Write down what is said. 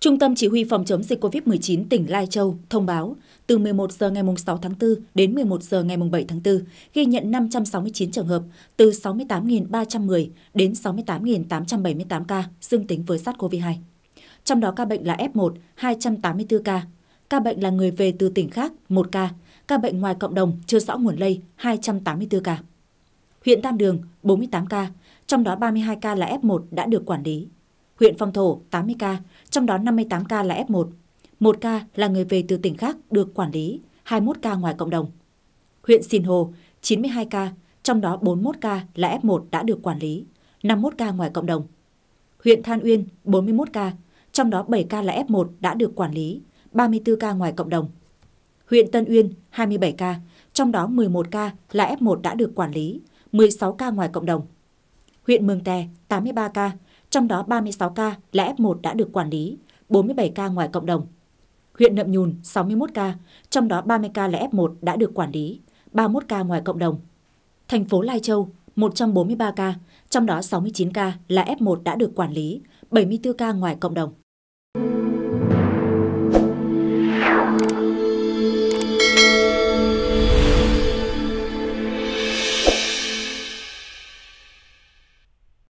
Trung tâm Chỉ huy Phòng chống dịch COVID-19 tỉnh Lai Châu thông báo từ 11 giờ ngày 6 tháng 4 đến 11 giờ ngày 7 tháng 4 ghi nhận 569 trường hợp từ 68.310 đến 68.878 ca dương tính với SARS-CoV-2. Trong đó ca bệnh là F1 284 ca, ca bệnh là người về từ tỉnh khác 1 ca, ca bệnh ngoài cộng đồng chưa rõ nguồn lây 284 ca. Huyện Tam Đường 48 ca, trong đó 32 ca là F1 đã được quản lý huyện Phong Thổ 80 ca, trong đó 58 ca là F1, 1 ca là người về từ tỉnh khác được quản lý, 21 ca ngoài cộng đồng. Huyện Sìn Hồ 92 ca, trong đó 41 ca là F1 đã được quản lý, 51 ca ngoài cộng đồng. Huyện Than Uyên 41 ca, trong đó 7 ca là F1 đã được quản lý, 34 ca ngoài cộng đồng. Huyện Tân Uyên 27 ca, trong đó 11 ca là F1 đã được quản lý, 16 ca ngoài cộng đồng. Huyện Mường Tè 83 ca, trong đó 36 ca là F1 đã được quản lý, 47 ca ngoài cộng đồng. Huyện Nậm Nhùn 61 ca, trong đó 30 ca là F1 đã được quản lý, 31 ca ngoài cộng đồng. Thành phố Lai Châu 143 ca, trong đó 69 ca là F1 đã được quản lý, 74 ca ngoài cộng đồng.